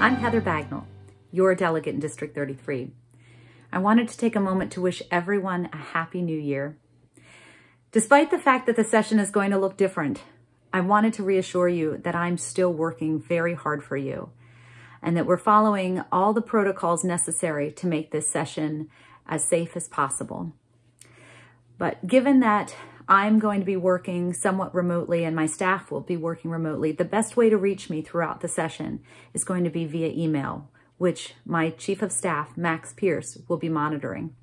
I'm Heather Bagnall, your delegate in District 33. I wanted to take a moment to wish everyone a Happy New Year. Despite the fact that the session is going to look different, I wanted to reassure you that I'm still working very hard for you and that we're following all the protocols necessary to make this session as safe as possible. But given that I'm going to be working somewhat remotely and my staff will be working remotely. The best way to reach me throughout the session is going to be via email, which my chief of staff, Max Pierce, will be monitoring.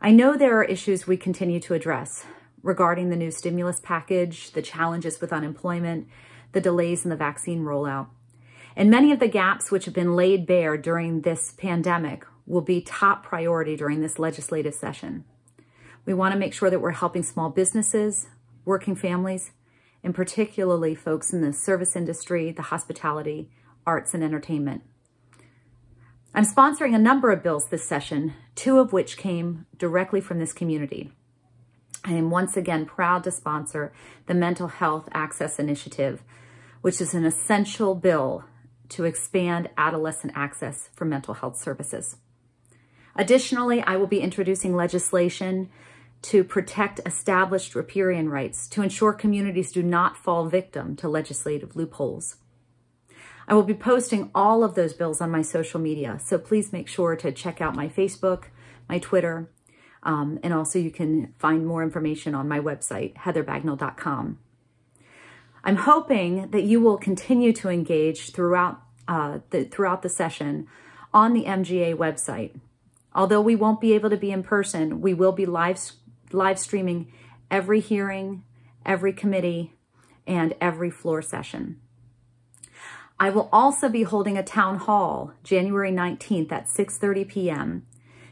I know there are issues we continue to address regarding the new stimulus package, the challenges with unemployment, the delays in the vaccine rollout. And many of the gaps which have been laid bare during this pandemic will be top priority during this legislative session. We want to make sure that we're helping small businesses, working families, and particularly folks in the service industry, the hospitality, arts, and entertainment. I'm sponsoring a number of bills this session, two of which came directly from this community. I am once again proud to sponsor the Mental Health Access Initiative, which is an essential bill to expand adolescent access for mental health services. Additionally, I will be introducing legislation to protect established riparian rights to ensure communities do not fall victim to legislative loopholes. I will be posting all of those bills on my social media, so please make sure to check out my Facebook, my Twitter, um, and also you can find more information on my website, heatherbagnell.com. I'm hoping that you will continue to engage throughout, uh, the, throughout the session on the MGA website. Although we won't be able to be in person, we will be live live streaming every hearing, every committee, and every floor session. I will also be holding a town hall January 19th at 6.30 p.m.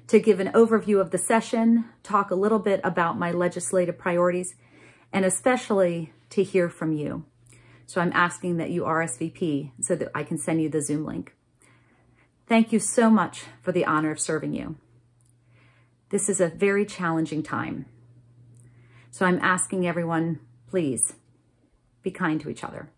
to give an overview of the session, talk a little bit about my legislative priorities, and especially to hear from you. So I'm asking that you RSVP so that I can send you the Zoom link. Thank you so much for the honor of serving you. This is a very challenging time. So I'm asking everyone, please be kind to each other.